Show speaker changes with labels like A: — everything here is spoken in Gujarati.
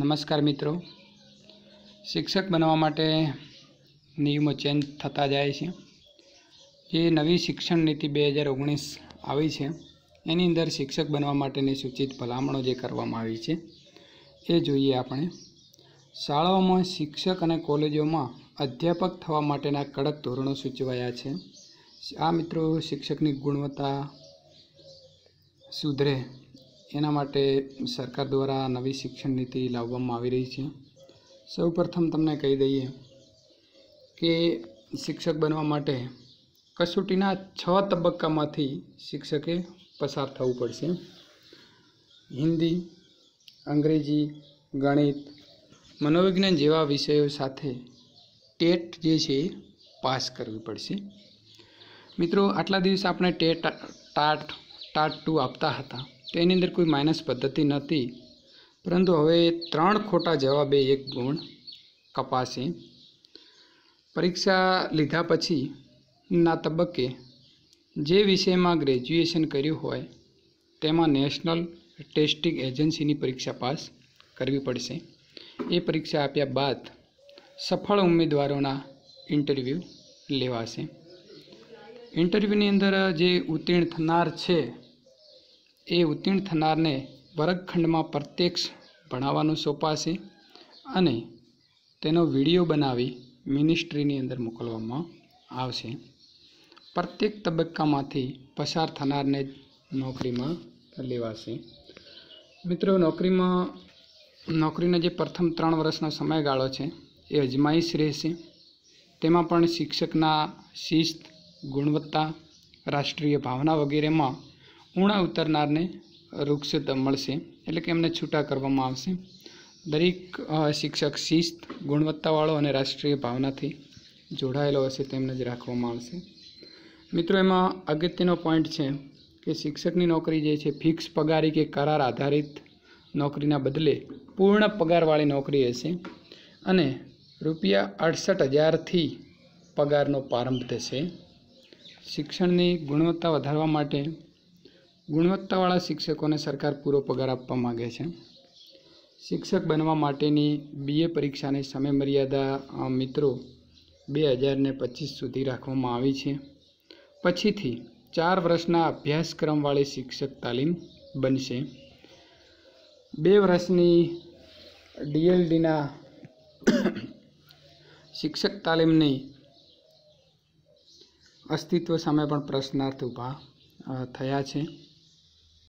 A: નમસ્કાર મિત્રો શિક્ષક બનવા માટે નિયમો ચેન્જ થતા જાય છે જે નવી શિક્ષણ નીતિ બે હજાર ઓગણીસ આવી છે એની અંદર શિક્ષક બનવા માટેની સૂચિત ભલામણો જે કરવામાં આવી છે એ જોઈએ આપણે શાળાઓમાં શિક્ષક અને કોલેજોમાં અધ્યાપક થવા માટેના કડક ધોરણો સૂચવાયા છે આ મિત્રો શિક્ષકની ગુણવત્તા સુધરે એના માટે સરકાર દ્વારા નવી શિક્ષણ નીતિ લાવવામાં આવી રહી છે સૌ પ્રથમ તમને કહી દઈએ કે શિક્ષક બનવા માટે કસોટીના છ તબક્કામાંથી શિક્ષકે પસાર થવું પડશે હિન્દી અંગ્રેજી ગણિત મનોવિજ્ઞાન જેવા વિષયો સાથે ટેટ જે છે એ પાસ કરવી પડશે મિત્રો આટલા દિવસ આપણે ટેટ ટાટ ટાટ ટુ આપતા હતા તો એની અંદર કોઈ માઇનસ પદ્ધતિ નહોતી પરંતુ હવે ત્રણ ખોટા જવાબે એક ગુણ કપાશે પરીક્ષા લીધા પછી ના તબક્કે જે વિષયમાં ગ્રેજ્યુએશન કર્યું હોય તેમાં નેશનલ ટેસ્ટિંગ એજન્સીની પરીક્ષા પાસ કરવી પડશે એ પરીક્ષા આપ્યા બાદ સફળ ઉમેદવારોના ઇન્ટરવ્યૂ લેવાશે ઇન્ટરવ્યૂની અંદર જે ઉત્તીર્ણ થનાર છે એ ઉત્તીર્ણ થનારને વર્ગખંડમાં પ્રત્યક્ષ ભણાવવાનું સોંપાશે અને તેનો વિડીયો બનાવી મિનિસ્ટ્રીની અંદર મોકલવામાં આવશે પ્રત્યેક તબક્કામાંથી પસાર થનારને નોકરીમાં લેવાશે મિત્રો નોકરીમાં નોકરીનો જે પ્રથમ ત્રણ વર્ષનો સમયગાળો છે એ અજમાઈશ રહેશે તેમાં પણ શિક્ષકના શિસ્ત ગુણવત્તા રાષ્ટ્રીય ભાવના વગેરેમાં ઉણા ઉતરનારને વૃક્ષ મળશે એટલે કે એમને છૂટા કરવામાં આવશે દરેક શિક્ષક શિસ્ત ગુણવત્તાવાળો અને રાષ્ટ્રીય ભાવનાથી જોડાયેલો હશે તેમને જ રાખવામાં આવશે મિત્રો એમાં અગત્યનો પોઈન્ટ છે કે શિક્ષકની નોકરી જે છે ફિક્સ પગારી કે કરાર આધારિત નોકરીના બદલે પૂર્ણ પગારવાળી નોકરી હશે અને રૂપિયા અડસઠ હજારથી પગારનો પ્રારંભ થશે શિક્ષણની ગુણવત્તા વધારવા માટે ગુણવત્તાવાળા શિક્ષકોને સરકાર પૂરો પગાર આપવા માગે છે શિક્ષક બનવા માટેની બીએ પરીક્ષાની સમયમર્યાદા મિત્રો બે હજારને પચીસ સુધી રાખવામાં આવી છે પછીથી ચાર વર્ષના અભ્યાસક્રમવાળી શિક્ષક તાલીમ બનશે બે વર્ષની ડીએલડીના શિક્ષક તાલીમની અસ્તિત્વ સામે પણ પ્રશ્નાર્થ ઊભા થયા છે